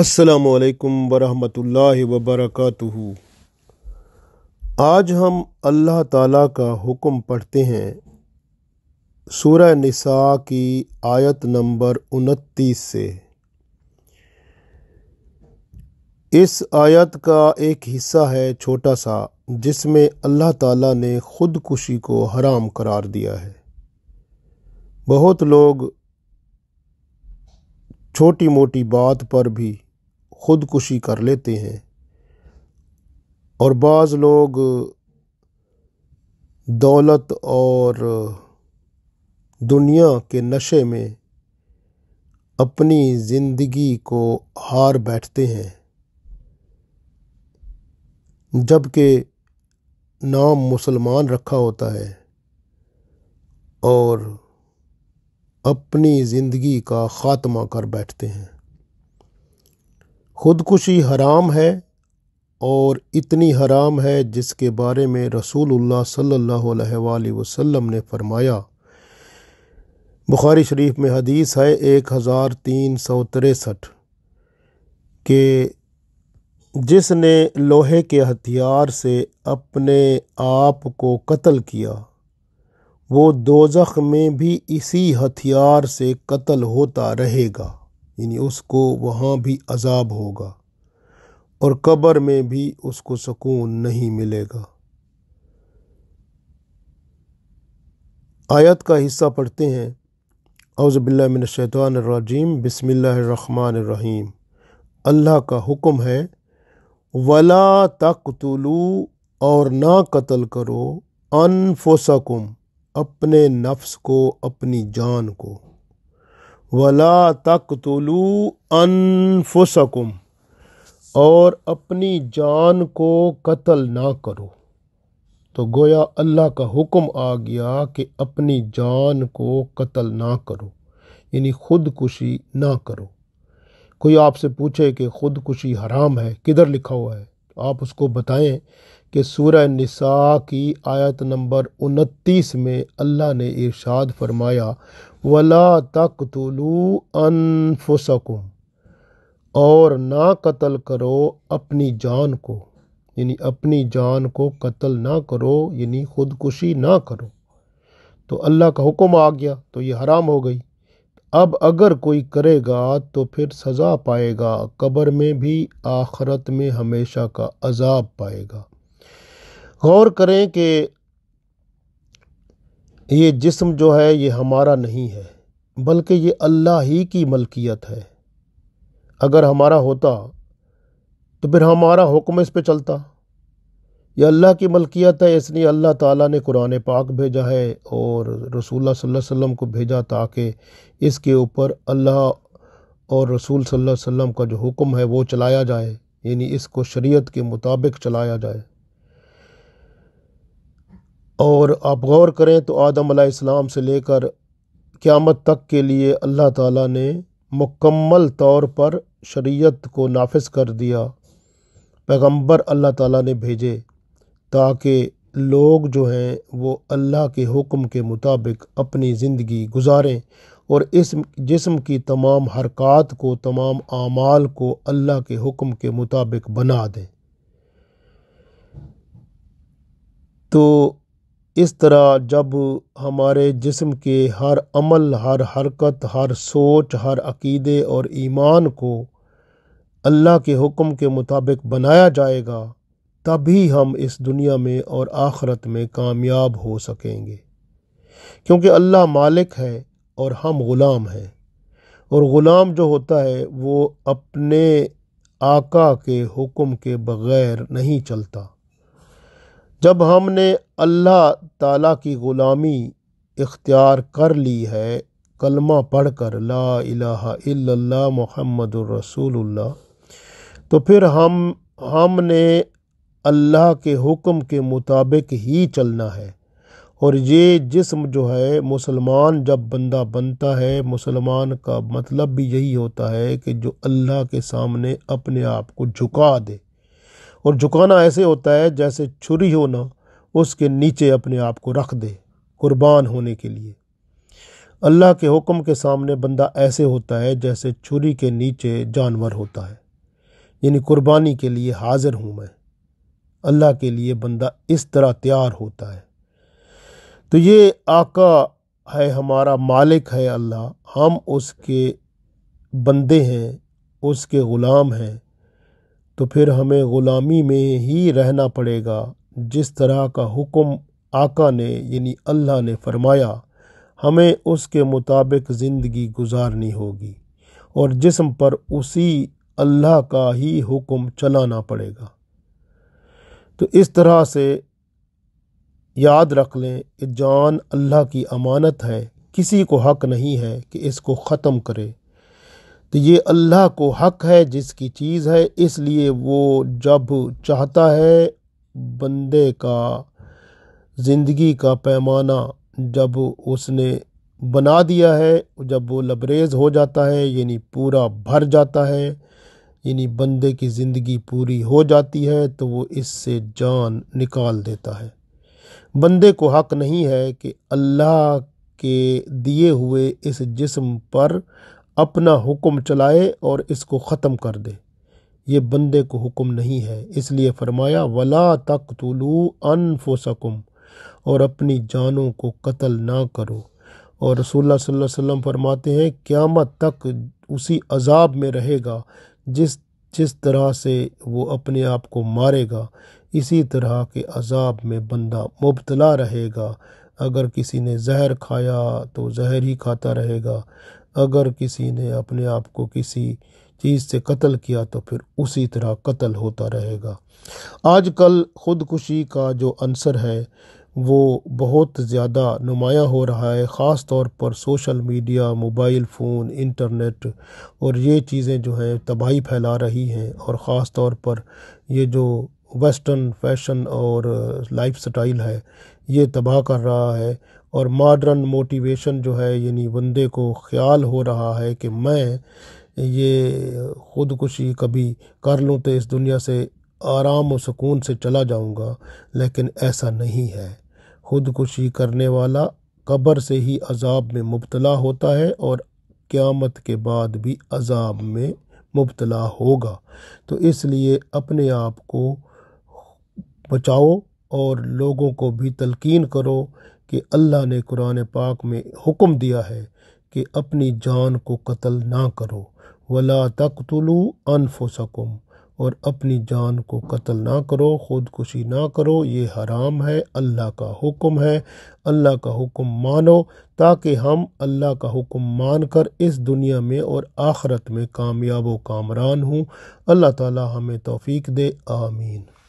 असलकम वरहमतुल्लाहि वबरकatuhu आज हम अल्लाह ताला का हुक्म पढ़ते हैं सूरह निसा की आयत नंबर उनतीस से इस आयत का एक हिस्सा है छोटा सा जिसमें अल्लाह ताला ने खुदकुशी को हराम करार दिया है बहुत लोग छोटी मोटी बात पर भी ख़ुदकुशी कर लेते हैं और बाज़ लोग दौलत और दुनिया के नशे में अपनी ज़िंदगी को हार बैठते हैं जबकि नाम मुसलमान रखा होता है और अपनी ज़िंदगी का ख़ात्मा कर बैठते हैं खुदकुशी हराम है और इतनी हराम है जिसके बारे में रसूलुल्लाह सल्लल्लाहु अलैहि वसल्लम ने फरमाया बुखारी शरीफ में हदीस है एक हज़ार तीन सौ तिरसठ के जिसने लोहे के हथियार से अपने आप को कत्ल किया वो दोजख में भी इसी हथियार से कत्ल होता रहेगा यानी उसको वहाँ भी अजाब होगा और कब्र में भी उसको सुकून नहीं मिलेगा आयत का हिस्सा पढ़ते हैं अवज़बिल्लाशैतवानरजीम रहीम अल्लाह का हुक्म है वला तकतलू और ना कत्ल करो अनफोसकुम अपने नफ्स को अपनी जान को वला तक तुलू अनफुसकुम और अपनी जान को कत्ल ना करो तो गोया अल्लाह का हुक्म आ गया कि अपनी जान को कत्ल ना करो यानी खुदकुशी ना करो कोई आपसे पूछे कि खुदकुशी हराम है किधर लिखा हुआ है तो आप उसको बताएं कि सूरह निसा की आयत नंबर उनतीस में अल्लाह ने इरशाद फरमाया वला तक तुलू अनफुसकुम और ना कत्ल करो अपनी जान को यानी अपनी जान को कत्ल ना करो यानी ख़ुदकुशी ना करो तो अल्लाह का हुक्म आ गया तो ये हराम हो गई अब अगर कोई करेगा तो फिर सज़ा पाएगा कब्र में भी आखरत में हमेशा का अजाब पाएगा गौर करें कि ये जिस्म जो है ये हमारा नहीं है बल्कि ये अल्लाह ही की मलकियत है अगर हमारा होता तो फिर हमारा हुक्म इस पे चलता यह अल्लाह की मलकियत है इसलिए अल्लाह ताला ने कुरान पाक भेजा है और रसूल सल्लल्लाहु अलैहि वसल्लम को भेजा ताकि इसके ऊपर अल्लाह और रसूल सल्लल्लाहु अलैहि वसल्लम का जो हुक्म है वो चलाया जाए यानी इसको शरीयत के मुताबिक चलाया जाए और आप गौर करें तो आदम आसमाम से लेकर क़्यामत तक के लिए अल्लाह ताला ने मुकम्मल तौर पर शरीयत को नाफिस कर दिया पैगंबर अल्लाह ताला ने भेजे ताकि लोग जो हैं वो अल्लाह के हुक्म के मुताबिक अपनी ज़िंदगी गुजारें और इस जिस्म की तमाम हरकत को तमाम आमाल को अल्लाह के हुक्म के मुताबिक बना दें तो इस तरह जब हमारे जिस्म के हर अमल हर हरकत हर सोच हर अकीदे और ईमान को अल्लाह के हुक्म के मुताबिक बनाया जाएगा तभी हम इस दुनिया में और आखरत में कामयाब हो सकेंगे क्योंकि अल्लाह मालिक है और हम ग़ुलाम हैं और ग़ुलाम जो होता है वो अपने आका के हुक्म के बग़ैर नहीं चलता जब हमने अल्लाह ताला की ग़ुलामी इख्तियार कर ली है कलमा पढ़ कर ला इलाहा मोहम्मद रसूलुल्लाह तो फिर हम हमने अल्लाह के हुक्म के मुताबिक ही चलना है और ये जिस्म जो है मुसलमान जब बंदा बनता है मुसलमान का मतलब भी यही होता है कि जो अल्लाह के सामने अपने आप को झुका दे और झुकाना ऐसे होता है जैसे छुरी होना उसके नीचे अपने आप को रख दे कुर्बान होने के लिए अल्लाह के हुक्म के सामने बंदा ऐसे होता है जैसे छुरी के नीचे जानवर होता है यानी कुर्बानी के लिए हाजिर हूँ मैं अल्लाह के लिए बंदा इस तरह तैयार होता है तो ये आका है हमारा मालिक है अल्लाह हम उसके बंदे हैं उसके ग़ुलाम हैं तो फिर हमें ग़ुलामी में ही रहना पड़ेगा जिस तरह का हुक्म आका ने यानी अल्लाह ने फरमाया हमें उसके मुताबिक ज़िंदगी गुजारनी होगी और जिस्म पर उसी अल्लाह का ही हुक्म चलाना पड़ेगा तो इस तरह से याद रख लें कि जान अल्लाह की अमानत है किसी को हक नहीं है कि इसको ख़त्म करे तो ये अल्लाह को हक है जिसकी चीज़ है इसलिए वो जब चाहता है बंदे का ज़िंदगी का पैमाना जब उसने बना दिया है जब वो लबरेज़ हो जाता है यानी पूरा भर जाता है यानी बंदे की ज़िंदगी पूरी हो जाती है तो वो इससे जान निकाल देता है बंदे को हक नहीं है कि अल्लाह के दिए हुए इस जिस्म पर अपना हुक्म चलाए और इसको ख़त्म कर दे ये बंदे को हुक्म नहीं है इसलिए फरमाया वला तक तुलू अनफोसकुम और अपनी जानों को कत्ल ना करो और रसूल वसम फरमाते हैं क़यामत तक उसी अजाब में रहेगा जिस जिस तरह से वो अपने आप को मारेगा इसी तरह के अजाब में बंदा मुबतला रहेगा अगर किसी ने जहर खाया तो जहर ही खाता रहेगा अगर किसी ने अपने आप को किसी चीज़ से कत्ल किया तो फिर उसी तरह कत्ल होता रहेगा आजकल ख़ुदकुशी का जो अंसर है वो बहुत ज़्यादा नुमाया हो रहा है ख़ास तौर पर social media mobile phone internet और ये चीज़ें जो हैं तबाही फैला रही हैं और ख़ास तौर पर ये जो वेस्टर्न फैशन और लाइफ स्टाइल है ये तबाह कर रहा है और मॉडर्न मोटिवेशन जो है यानी बंदे को ख्याल हो रहा है कि मैं ये ख़ुदकुशी कभी कर लूँ तो इस दुनिया से आराम और सुकून से चला जाऊँगा लेकिन ऐसा नहीं है खुदकुशी करने वाला कब्र से ही अजाब में मुबतला होता है और क़्यामत के बाद भी अजाब में मुबतला होगा तो इसलिए अपने आप को बचाओ और लोगों को भी तलकीन करो कि अल्लाह ने कुरान पाक में हुक्म दिया है कि अपनी जान को कत्ल ना करो वला तख्तलु अनफुसकुम और अपनी जान को कत्ल ना करो खुदकुशी ना करो ये हराम है अल्लाह का हुक्म है अल्लाह का हुक्म मानो ताकि हम अल्लाह का हुक्म मानकर इस दुनिया में और आखरत में कामयाब व कामरान हूँ अल्लाह ताला हमें तौफीक दे आमीन